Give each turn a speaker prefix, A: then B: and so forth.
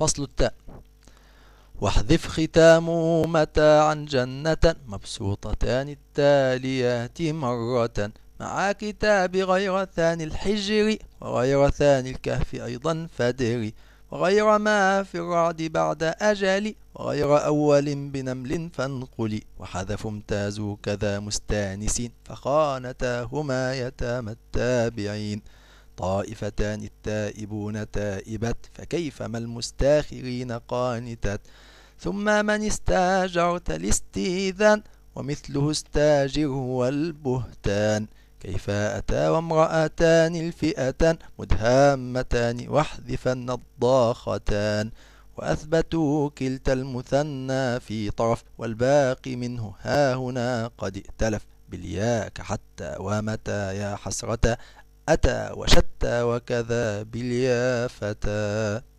A: فصل التاء واحذف ختامه متاعا جنة مبسوطتان التاليات مرة مع كتاب غير ثاني الحجر وغير ثاني الكهف أيضا فدري وغير ما في الرعد بعد أجل وغير أول بنمل فانقلي وحذف امتازوا كذا مستانسين فخانتاهما يتامى التابعين طائفتان التائبون تائبت ما المستاخرين قانتت ثم من استاجرت الاستيذان ومثله استاجر هو البهتان كيف أتى وامرأتان الفئتان مدهامتان واحذفن الضاختان وأثبتوا كلتا المثنى في طرف والباقي منه هاهنا قد ائتلف بالياك حتى ومتى يا حسرة أتى وشتى وكذا باليا فتى